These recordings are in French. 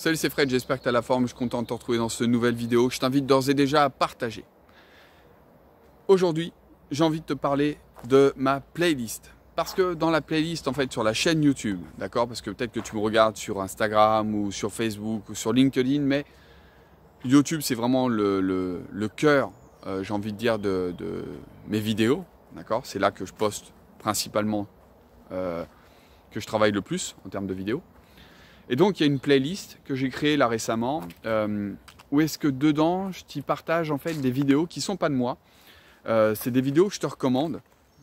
Salut, c'est Fred, j'espère que tu as la forme, je suis content de te retrouver dans cette nouvelle vidéo. Je t'invite d'ores et déjà à partager. Aujourd'hui, j'ai envie de te parler de ma playlist. Parce que dans la playlist, en fait, sur la chaîne YouTube, d'accord Parce que peut-être que tu me regardes sur Instagram ou sur Facebook ou sur LinkedIn, mais YouTube, c'est vraiment le, cœur, euh, j'ai envie de dire, de, mes vidéos, d'accord C'est là que je poste principalement, euh, que je travaille le plus en termes de vidéos. Et donc, il y a une playlist que j'ai créée là récemment, euh, où est-ce que dedans, je t'y partage en fait des vidéos qui ne sont pas de moi. Euh, c'est des vidéos que je te recommande,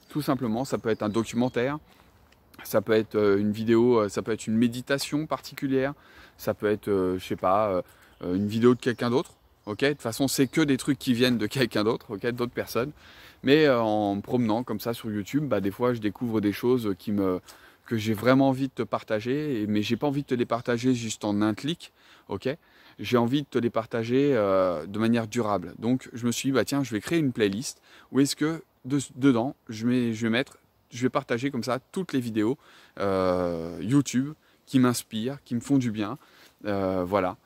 tout simplement. Ça peut être un documentaire, ça peut être euh, une vidéo, ça peut être une méditation particulière, ça peut être, je je sais pas, une vidéo de quelqu'un d'autre. Ok, de toute façon, c'est que des trucs qui viennent de quelqu'un d'autre, ok, d'autres personnes. Mais en promenant comme ça sur YouTube, bah, des fois, je découvre des choses qui me que j'ai vraiment envie de te partager, mais j'ai pas envie de te les partager juste en un clic, ok J'ai envie de te les partager euh, de manière durable. Donc je me suis dit, bah tiens, je vais créer une playlist où est-ce que dedans, je vais, je vais mettre, je vais partager comme ça toutes les vidéos euh, YouTube qui m'inspirent, qui me font du bien, euh, voilà.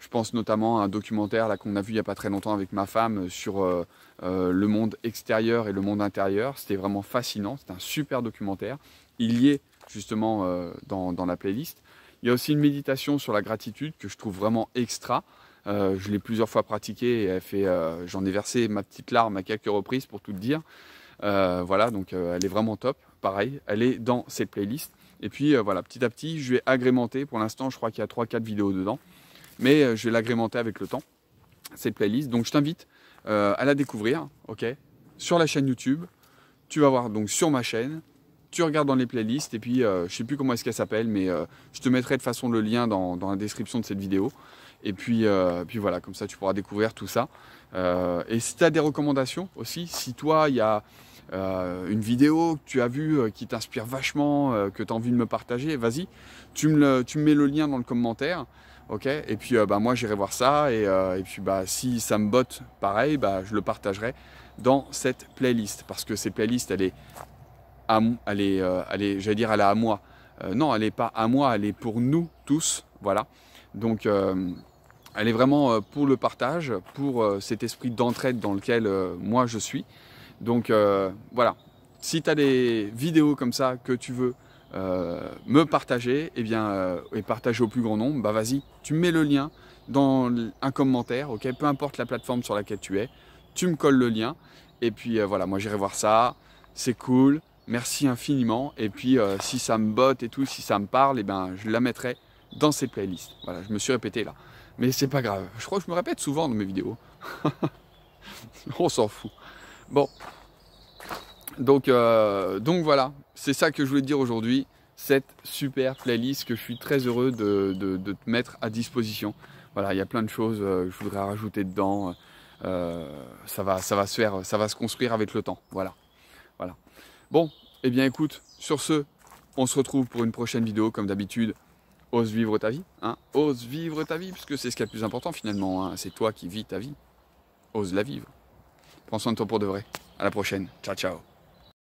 Je pense notamment à un documentaire là qu'on a vu il n'y a pas très longtemps avec ma femme sur le monde extérieur et le monde intérieur. C'était vraiment fascinant, c'est un super documentaire. Il y est justement euh, dans, la playlist. Il y a aussi une méditation sur la gratitude que je trouve vraiment extra. Euh, je l'ai plusieurs fois pratiquée et euh, j'en ai versé ma petite larme à quelques reprises pour tout dire. voilà, donc elle est vraiment top. Pareil, elle est dans cette playlist. Et puis voilà, petit à petit, je vais agrémenter. Pour l'instant, je crois qu'il y a 3-4 vidéos dedans. Mais je vais l'agrémenter avec le temps, cette playlist. Donc je t'invite à la découvrir, ok Sur la chaîne YouTube. Tu vas voir donc sur ma chaîne, tu regardes dans les playlists et puis euh, je sais plus comment est-ce qu'elle s'appelle, mais euh, je te mettrai de façon le lien dans, la description de cette vidéo. Et puis, euh, puis voilà, comme ça tu pourras découvrir tout ça. et si tu as des recommandations aussi, si toi il y a une vidéo que tu as vue qui t'inspire vachement, que tu as envie de me partager, vas-y, tu me, mets le lien dans le commentaire. ok et puis bah, moi j'irai voir ça et, puis bah, si ça me botte pareil, bah, je le partagerai dans cette playlist parce que cette playlists elle est euh, elle est, j'allais dire, elle est à moi. Euh, non, elle n'est pas à moi, elle est pour nous tous. Voilà. Donc, euh, elle est vraiment pour le partage, pour cet esprit d'entraide dans lequel moi je suis. Donc voilà, si tu as des vidéos comme ça que tu veux me partager, et eh bien, et partager au plus grand nombre, bah vas-y, tu mets le lien dans un commentaire, ok, peu importe la plateforme sur laquelle tu es, tu me colles le lien, et puis voilà, moi j'irai voir ça, c'est cool, merci infiniment. Et puis, euh, si ça me botte et tout, si ça me parle, eh ben, je la mettrai dans ces playlists. Voilà, je me suis répété là. Mais c'est pas grave. Je crois que je me répète souvent dans mes vidéos. On s'en fout. Bon. Donc, euh, donc voilà, c'est ça que je voulais dire aujourd'hui. Cette super playlist que je suis très heureux de, te mettre à disposition. Voilà, il y a plein de choses euh, que je voudrais rajouter dedans. ça, va, ça va se faire, ça va se construire avec le temps. Voilà. Voilà. Bon, eh bien écoute, sur ce, on se retrouve pour une prochaine vidéo comme d'habitude. Ose vivre ta vie, hein ose vivre ta vie, puisque c'est ce qui est le plus important finalement, hein. c'est toi qui vis ta vie. Ose la vivre. Prends soin de toi pour de vrai. À la prochaine. Ciao, ciao.